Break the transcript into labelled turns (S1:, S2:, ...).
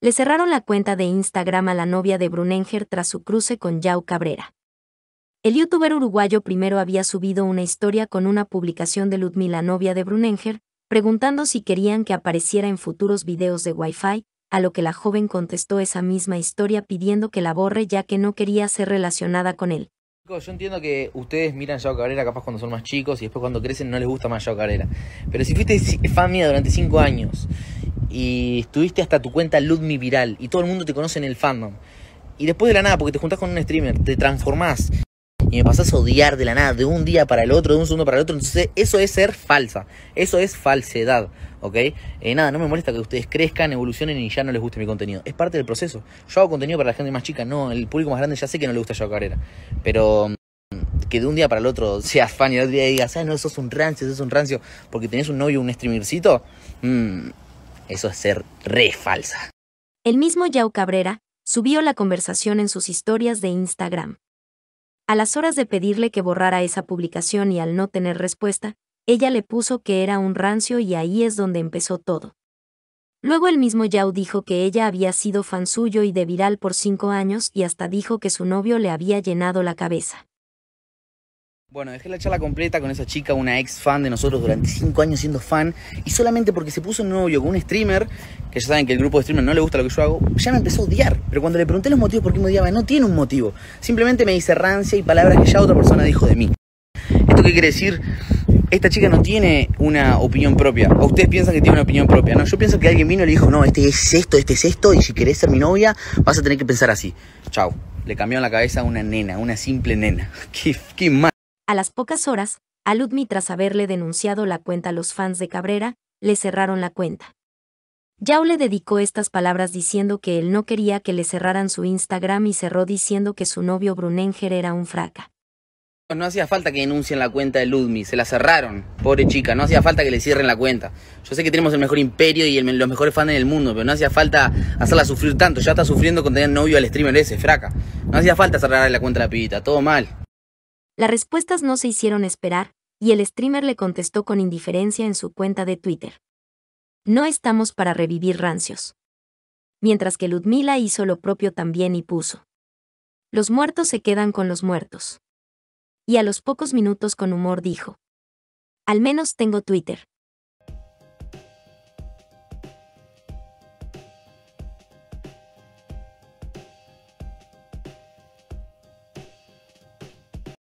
S1: Le cerraron la cuenta de Instagram a la novia de Brunenger tras su cruce con Yao Cabrera. El youtuber uruguayo primero había subido una historia con una publicación de Ludmila novia de Brunenger, preguntando si querían que apareciera en futuros videos de Wi-Fi, a lo que la joven contestó esa misma historia pidiendo que la borre ya que no quería ser relacionada con él.
S2: Yo entiendo que ustedes miran Yao Cabrera capaz cuando son más chicos y después cuando crecen no les gusta más Yao Cabrera. Pero si fuiste fan mía durante cinco años y estuviste hasta tu cuenta Ludmi Viral y todo el mundo te conoce en el fandom. Y después de la nada, porque te juntás con un streamer, te transformás y me pasás a odiar de la nada, de un día para el otro, de un segundo para el otro. Entonces, eso es ser falsa, eso es falsedad, ¿ok? Eh, nada, no me molesta que ustedes crezcan, evolucionen y ya no les guste mi contenido. Es parte del proceso. Yo hago contenido para la gente más chica, no, el público más grande ya sé que no le gusta yo carrera Pero mm, que de un día para el otro seas fan y el otro día digas, ah, no, sos un rancio, sos un rancio, porque tenés un novio, un streamercito. Mmm eso es ser re falsa.
S1: El mismo Yao Cabrera subió la conversación en sus historias de Instagram. A las horas de pedirle que borrara esa publicación y al no tener respuesta, ella le puso que era un rancio y ahí es donde empezó todo. Luego el mismo Yao dijo que ella había sido fan suyo y de viral por cinco años y hasta dijo que su novio le había llenado la cabeza.
S2: Bueno, dejé la charla completa con esa chica, una ex fan de nosotros durante 5 años siendo fan, y solamente porque se puso novio con un streamer, que ya saben que el grupo de streamer no le gusta lo que yo hago, ya me empezó a odiar. Pero cuando le pregunté los motivos por qué me odiaba, no tiene un motivo. Simplemente me dice rancia y palabras que ya otra persona dijo de mí. ¿Esto qué quiere decir? Esta chica no tiene una opinión propia. O ustedes piensan que tiene una opinión propia. No, yo pienso que alguien vino y le dijo, no, este es esto, este es esto, y si querés ser mi novia, vas a tener que pensar así. Chao. Le cambió la cabeza a una nena, una simple nena. Qué, qué mal.
S1: A las pocas horas, a Ludmi tras haberle denunciado la cuenta a los fans de Cabrera, le cerraron la cuenta. Yao le dedicó estas palabras diciendo que él no quería que le cerraran su Instagram y cerró diciendo que su novio Brunenger era un fraca.
S2: No hacía falta que denuncien la cuenta de Ludmi, se la cerraron, pobre chica, no hacía falta que le cierren la cuenta. Yo sé que tenemos el mejor imperio y el, los mejores fans del mundo, pero no hacía falta hacerla sufrir tanto, ya está sufriendo con tener novio al streamer ese, fraca. No hacía falta cerrarle la cuenta a la pibita, todo mal.
S1: Las respuestas no se hicieron esperar, y el streamer le contestó con indiferencia en su cuenta de Twitter. No estamos para revivir rancios. Mientras que Ludmila hizo lo propio también y puso. Los muertos se quedan con los muertos. Y a los pocos minutos con humor dijo. Al menos tengo Twitter.